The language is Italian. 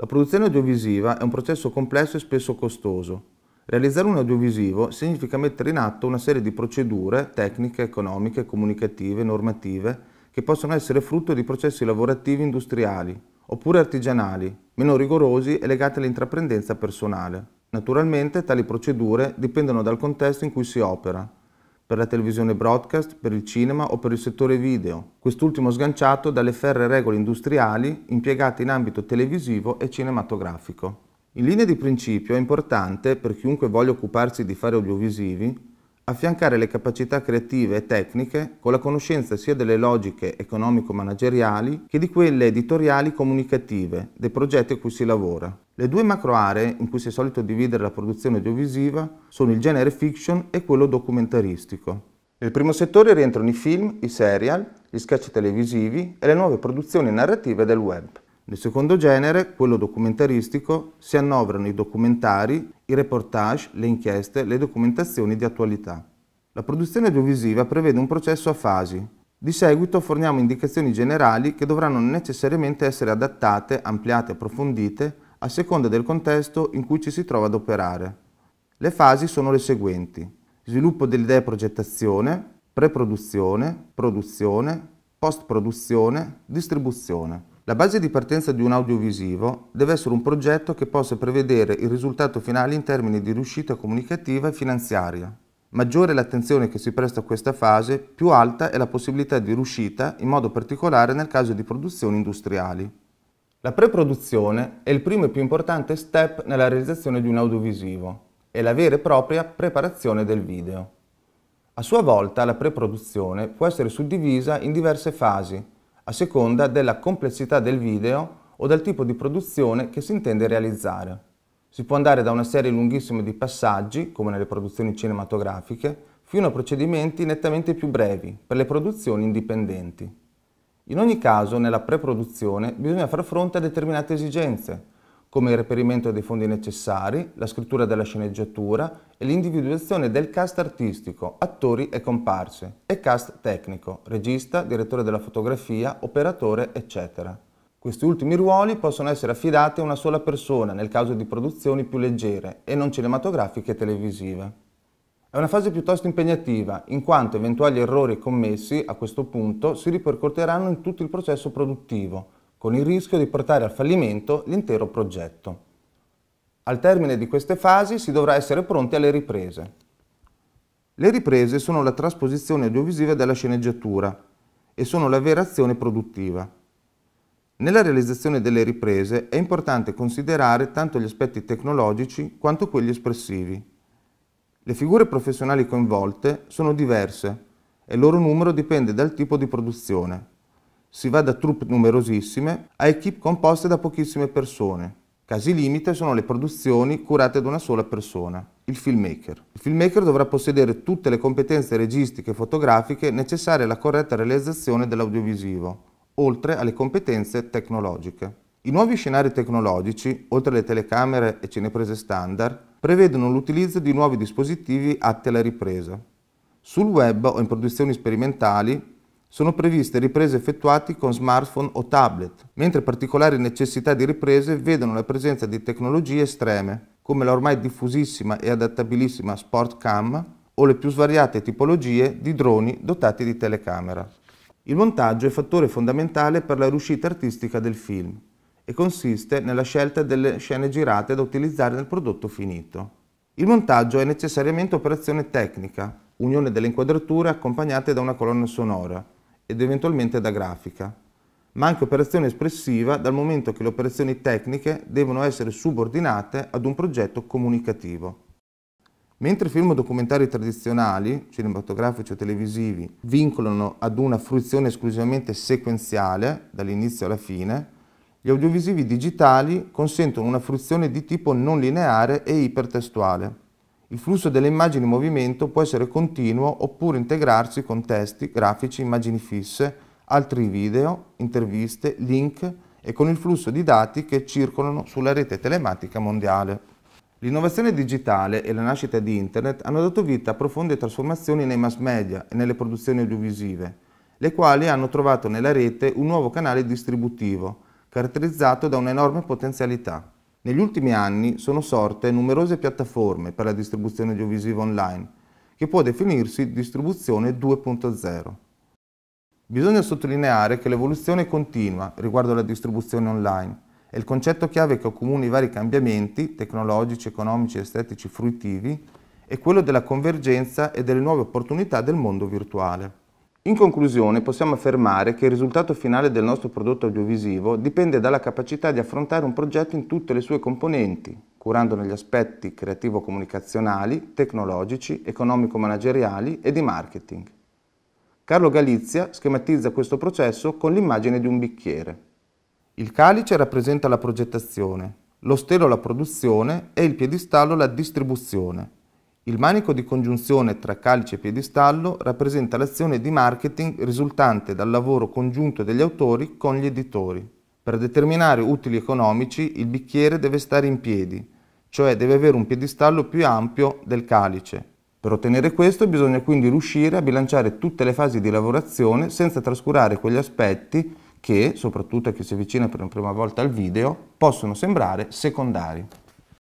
La produzione audiovisiva è un processo complesso e spesso costoso. Realizzare un audiovisivo significa mettere in atto una serie di procedure tecniche, economiche, comunicative, normative che possono essere frutto di processi lavorativi industriali oppure artigianali, meno rigorosi e legati all'intraprendenza personale. Naturalmente tali procedure dipendono dal contesto in cui si opera, per la televisione broadcast, per il cinema o per il settore video, quest'ultimo sganciato dalle ferre regole industriali impiegate in ambito televisivo e cinematografico. In linea di principio è importante, per chiunque voglia occuparsi di fare audiovisivi, affiancare le capacità creative e tecniche con la conoscenza sia delle logiche economico-manageriali che di quelle editoriali comunicative dei progetti a cui si lavora. Le due macro aree in cui si è solito dividere la produzione audiovisiva sono il genere fiction e quello documentaristico. Nel primo settore rientrano i film, i serial, gli sketch televisivi e le nuove produzioni narrative del web. Nel secondo genere, quello documentaristico, si annoverano i documentari, i reportage, le inchieste, le documentazioni di attualità. La produzione audiovisiva prevede un processo a fasi. Di seguito forniamo indicazioni generali che dovranno necessariamente essere adattate, ampliate, e approfondite a seconda del contesto in cui ci si trova ad operare. Le fasi sono le seguenti. Sviluppo dell'idea e progettazione, preproduzione, produzione, post-produzione, distribuzione. La base di partenza di un audiovisivo deve essere un progetto che possa prevedere il risultato finale in termini di riuscita comunicativa e finanziaria. Maggiore è l'attenzione che si presta a questa fase, più alta è la possibilità di riuscita, in modo particolare nel caso di produzioni industriali. La pre-produzione è il primo e più importante step nella realizzazione di un audiovisivo e la vera e propria preparazione del video. A sua volta la pre-produzione può essere suddivisa in diverse fasi, a seconda della complessità del video o del tipo di produzione che si intende realizzare. Si può andare da una serie lunghissima di passaggi, come nelle produzioni cinematografiche, fino a procedimenti nettamente più brevi per le produzioni indipendenti. In ogni caso, nella pre-produzione bisogna far fronte a determinate esigenze, come il reperimento dei fondi necessari, la scrittura della sceneggiatura e l'individuazione del cast artistico, attori e comparse, e cast tecnico, regista, direttore della fotografia, operatore, eccetera. Questi ultimi ruoli possono essere affidati a una sola persona nel caso di produzioni più leggere e non cinematografiche e televisive. È una fase piuttosto impegnativa, in quanto eventuali errori commessi a questo punto si ripercuoteranno in tutto il processo produttivo, con il rischio di portare al fallimento l'intero progetto. Al termine di queste fasi si dovrà essere pronti alle riprese. Le riprese sono la trasposizione audiovisiva della sceneggiatura e sono la vera azione produttiva. Nella realizzazione delle riprese è importante considerare tanto gli aspetti tecnologici quanto quelli espressivi, le figure professionali coinvolte sono diverse e il loro numero dipende dal tipo di produzione. Si va da troupe numerosissime a equip composte da pochissime persone. Casi limite sono le produzioni curate da una sola persona, il filmmaker. Il filmmaker dovrà possedere tutte le competenze registiche e fotografiche necessarie alla corretta realizzazione dell'audiovisivo, oltre alle competenze tecnologiche. I nuovi scenari tecnologici, oltre alle telecamere e cineprese standard, prevedono l'utilizzo di nuovi dispositivi atti alla ripresa. Sul web o in produzioni sperimentali sono previste riprese effettuate con smartphone o tablet, mentre particolari necessità di riprese vedono la presenza di tecnologie estreme, come la ormai diffusissima e adattabilissima Sport Cam o le più svariate tipologie di droni dotati di telecamera. Il montaggio è fattore fondamentale per la riuscita artistica del film e consiste nella scelta delle scene girate da utilizzare nel prodotto finito. Il montaggio è necessariamente operazione tecnica, unione delle inquadrature accompagnate da una colonna sonora ed eventualmente da grafica, ma anche operazione espressiva dal momento che le operazioni tecniche devono essere subordinate ad un progetto comunicativo. Mentre film documentari tradizionali, cinematografici o televisivi, vincolano ad una fruizione esclusivamente sequenziale, dall'inizio alla fine, gli audiovisivi digitali consentono una fruizione di tipo non lineare e ipertestuale. Il flusso delle immagini in movimento può essere continuo oppure integrarsi con testi, grafici, immagini fisse, altri video, interviste, link e con il flusso di dati che circolano sulla rete telematica mondiale. L'innovazione digitale e la nascita di Internet hanno dato vita a profonde trasformazioni nei mass media e nelle produzioni audiovisive, le quali hanno trovato nella rete un nuovo canale distributivo caratterizzato da un'enorme potenzialità. Negli ultimi anni sono sorte numerose piattaforme per la distribuzione audiovisiva online, che può definirsi distribuzione 2.0. Bisogna sottolineare che l'evoluzione continua riguardo alla distribuzione online e il concetto chiave che accomuna i vari cambiamenti tecnologici, economici, estetici, fruitivi è quello della convergenza e delle nuove opportunità del mondo virtuale. In conclusione possiamo affermare che il risultato finale del nostro prodotto audiovisivo dipende dalla capacità di affrontare un progetto in tutte le sue componenti, curandone gli aspetti creativo-comunicazionali, tecnologici, economico-manageriali e di marketing. Carlo Galizia schematizza questo processo con l'immagine di un bicchiere. Il calice rappresenta la progettazione, lo stelo la produzione e il piedistallo la distribuzione. Il manico di congiunzione tra calice e piedistallo rappresenta l'azione di marketing risultante dal lavoro congiunto degli autori con gli editori. Per determinare utili economici il bicchiere deve stare in piedi, cioè deve avere un piedistallo più ampio del calice. Per ottenere questo bisogna quindi riuscire a bilanciare tutte le fasi di lavorazione senza trascurare quegli aspetti che, soprattutto a chi si avvicina per la prima volta al video, possono sembrare secondari.